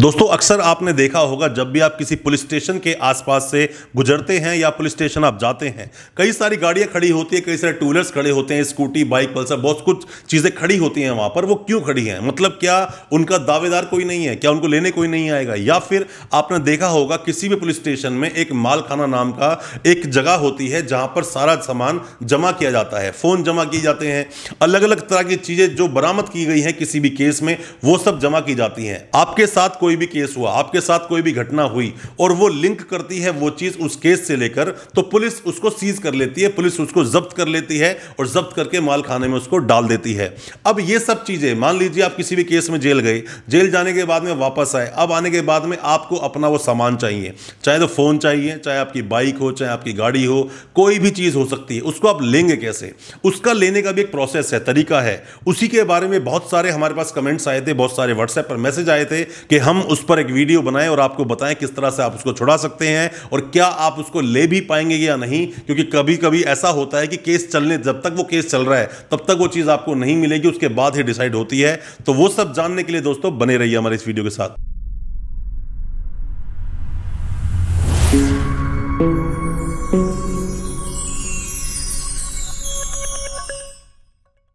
दोस्तों अक्सर आपने देखा होगा जब भी आप किसी पुलिस स्टेशन के आसपास से गुजरते हैं या पुलिस स्टेशन आप जाते हैं कई सारी गाड़ियां खड़ी होती है कई सारे टू व्हीलर्स खड़े होते हैं स्कूटी बाइक पल्सर बहुत कुछ चीज़ें खड़ी होती हैं वहां पर वो क्यों खड़ी हैं मतलब क्या उनका दावेदार कोई नहीं है क्या उनको लेने कोई नहीं आएगा या फिर आपने देखा होगा किसी भी पुलिस स्टेशन में एक मालखाना नाम का एक जगह होती है जहाँ पर सारा सामान जमा किया जाता है फ़ोन जमा किए जाते हैं अलग अलग तरह की चीज़ें जो बरामद की गई हैं किसी भी केस में वो सब जमा की जाती हैं आपके साथ कोई कोई भी केस हुआ आपके साथ कोई भी घटना हुई और वो लिंक करती है वो चीज़ उस केस से लेकर तो पुलिस उसको सीज कर लेती है पुलिस उसको जब्त कर लेती है और जब्त करके माल खाने में उसको डाल देती है अब ये सब चीज़ें मान लीजिए आप किसी भी केस में जेल गए जेल जाने के बाद में वापस आए अब आने के बाद में आपको अपना वो सामान चाहिए चाहे तो फ़ोन चाहिए चाहे आपकी बाइक हो चाहे आपकी गाड़ी हो कोई भी चीज़ हो सकती है उसको आप लेंगे कैसे उसका लेने का भी एक प्रोसेस है तरीका है उसी के बारे में बहुत सारे हमारे पास कमेंट्स आए थे बहुत सारे व्हाट्सएप पर मैसेज आए थे कि हम उस पर एक वीडियो बनाएं और आपको बताएं किस तरह से आप उसको छुड़ा सकते हैं और क्या आप उसको ले भी पाएंगे या नहीं क्योंकि कभी कभी ऐसा होता है कि केस चलने जब तक वो केस चल रहा है तब तक वो चीज़ आपको नहीं मिलेगी उसके बाद ही डिसाइड होती है तो वो सब जानने के लिए दोस्तों बने रहिए हमारे इस वीडियो के साथ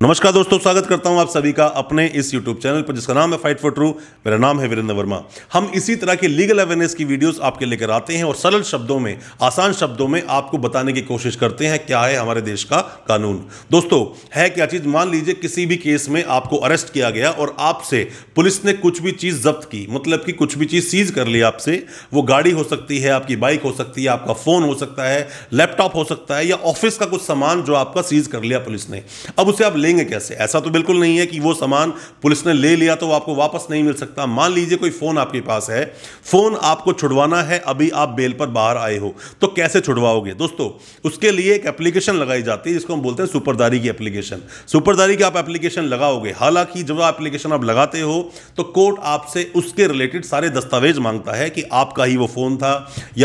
नमस्कार दोस्तों स्वागत करता हूं आप सभी का अपने इस YouTube चैनल पर जिसका नाम है फाइट फॉर ट्रू मेरा नाम है वीरेंद्र वर्मा हम इसी तरह के लीगल अवेयरनेस की वीडियोस आपके लेकर आते हैं और सरल शब्दों में आसान शब्दों में आपको बताने की कोशिश करते हैं क्या है हमारे देश का कानून दोस्तों है क्या चीज़ मान लीजिए किसी भी केस में आपको अरेस्ट किया गया और आपसे पुलिस ने कुछ भी चीज़ जब्त की मतलब कि कुछ भी चीज़ सीज कर ली आपसे वो गाड़ी हो सकती है आपकी बाइक हो सकती है आपका फ़ोन हो सकता है लैपटॉप हो सकता है या ऑफिस का कुछ सामान जो आपका सीज कर लिया पुलिस ने अब उसे आप लेंगे कैसे ऐसा तो बिल्कुल नहीं है कि वो सामान पुलिस ने ले लिया तो आपको वापस नहीं मिल सकता मान लीजिए कोई फ़ोन आपके पास है फ़ोन आपको छुड़वाना है अभी आप बेल पर बाहर आए हो तो कैसे छुड़वाओगे दोस्तों उसके लिए एक एप्लीकेशन लगाई जाती है जिसको हम बोलते हैं सुपरदारी की एप्लीकेशन सुपरदारी की आप एप्लीकेशन लगाओगे हालांकि जब आप एप्लीकेशन आप लगाते हो तो कोर्ट आपसे उसके रिलेटेड सारे दस्तावेज मांगता है कि आपका ही वो फ़ोन था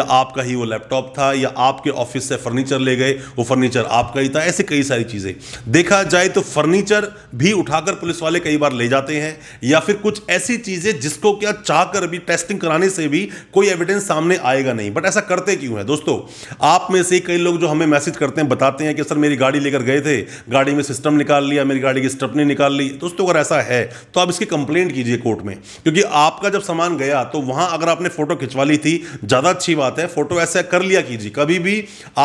या आपका ही वो लैपटॉप था या आपके ऑफिस से फर्नीचर ले गए वो फर्नीचर आपका ही था ऐसे कई सारी चीज़ें देखा जाए तो फर्नीचर भी उठाकर पुलिस वाले कई बार ले जाते हैं या फिर कुछ ऐसी चीज़ें जिसको क्या चाहकर भी टेस्टिंग कराने से भी कोई एविडेंस सामने आएगा नहीं बट ऐसा करते क्यों है दोस्तों आप में से कई लोग जो हमें मैसेज करते हैं बताते हैं कि सर मेरी गाड़ी लेकर गए थे गाड़ी में सिस्टम निकाल लिया मेरी गाड़ी की स्टपनी निकाल ली दोस्तों अगर ऐसा है तो आप इसकी कंप्लेंट कीजिए कोर्ट में क्योंकि आपका जब सामान गया तो वहां अगर आपने फोटो खिंचवा ली थी ज़्यादा अच्छी बात है फोटो ऐसा कर लिया कीजिए कभी भी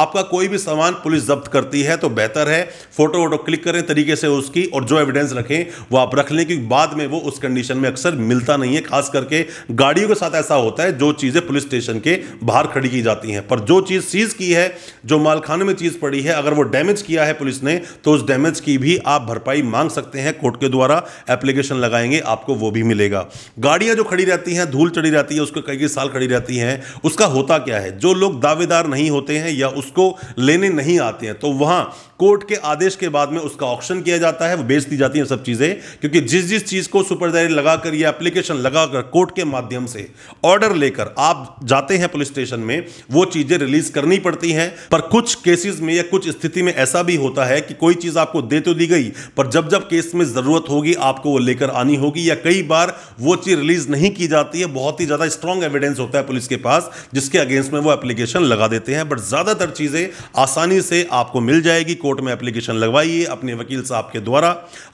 आपका कोई भी सामान पुलिस जब्त करती है तो बेहतर है फोटो वोटो क्लिक करें तरीके तरीके से उसकी और जो एविडेंस रखें वो आप रख लें क्योंकि बाद में वो उस कंडीशन में अक्सर मिलता नहीं है खास करके गाड़ियों के साथ ऐसा होता है जो चीज़ें पुलिस स्टेशन के बाहर खड़ी की जाती हैं पर जो चीज़ सीज की है जो मालखाने में चीज़ पड़ी है अगर वो डैमेज किया है पुलिस ने तो उस डैमेज की भी आप भरपाई मांग सकते हैं कोर्ट के द्वारा एप्लीकेशन लगाएंगे आपको वो भी मिलेगा गाड़ियाँ जो खड़ी रहती हैं धूल चढ़ी रहती है उसको कई कई साल खड़ी रहती हैं उसका होता क्या है जो लोग दावेदार नहीं होते हैं या उसको लेने नहीं आते हैं तो वहाँ कोर्ट के आदेश के बाद में उसका ऑप्शन किया जाता है वो बेच दी जाती हैं सब चीज़ें क्योंकि जिस जिस चीज़ को सुपरदायरी लगाकर या एप्लीकेशन लगाकर कोर्ट के माध्यम से ऑर्डर लेकर आप जाते हैं पुलिस स्टेशन में वो चीज़ें रिलीज करनी पड़ती हैं पर कुछ केसेज में या कुछ स्थिति में ऐसा भी होता है कि कोई चीज़ आपको दे तो दी गई पर जब जब केस में ज़रूरत होगी आपको वो लेकर आनी होगी या कई बार वो चीज़ रिलीज नहीं की जाती है बहुत ही ज़्यादा स्ट्रॉन्ग एविडेंस होता है पुलिस के पास जिसके अगेंस्ट में वो एप्लीकेशन लगा देते हैं बट ज़्यादातर चीज़ें आसानी से आपको मिल जाएगी कोर्ट में एप्लीकेशन लगवाइए अपने वकील साहब के द्वारा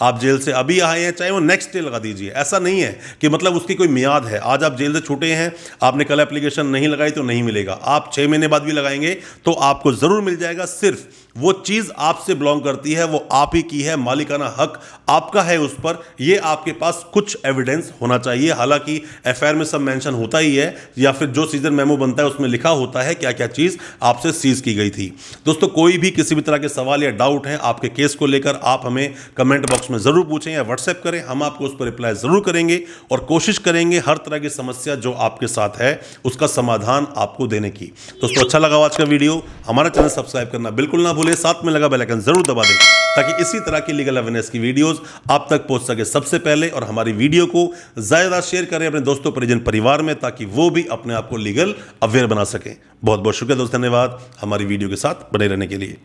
आप जेल से अभी आए हैं चाहे वो नेक्स्ट डे लगा दीजिए ऐसा नहीं है कि मतलब उसकी कोई मियाद है आज आप जेल से छूटे हैं आपने कल एप्लीकेशन नहीं लगाई तो नहीं मिलेगा आप छः महीने बाद भी लगाएंगे तो आपको ज़रूर मिल जाएगा सिर्फ वो चीज़ आपसे बिलोंग करती है वो आप ही की है मालिकाना हक आपका है उस पर ये आपके पास कुछ एविडेंस होना चाहिए हालांकि एफ में सब मेंशन होता ही है या फिर जो सीजन मेमो बनता है उसमें लिखा होता है क्या क्या चीज़ आपसे सीज की गई थी दोस्तों कोई भी किसी भी तरह के सवाल या डाउट हैं आपके केस को लेकर आप हमें कमेंट बॉक्स में ज़रूर पूछें या व्हाट्सएप करें हम आपको उस पर रिप्लाई ज़रूर करेंगे और कोशिश करेंगे हर तरह की समस्या जो आपके साथ है उसका समाधान आपको देने की दोस्तों अच्छा लगा आज का वीडियो हमारा चैनल सब्सक्राइब करना बिल्कुल ना भूले साथ में लगा बेलाइकन जरूर दबा दें ताकि इसी तरह की लीगल अवेयरनेस की वीडियोस आप तक पहुंच सके सबसे पहले और हमारी वीडियो को ज़्यादा शेयर करें अपने दोस्तों परिजन परिवार में ताकि वो भी अपने आप को लीगल अवेयर बना सकें बहुत बहुत शुक्रिया दोस्त धन्यवाद हमारी वीडियो के साथ बने रहने के लिए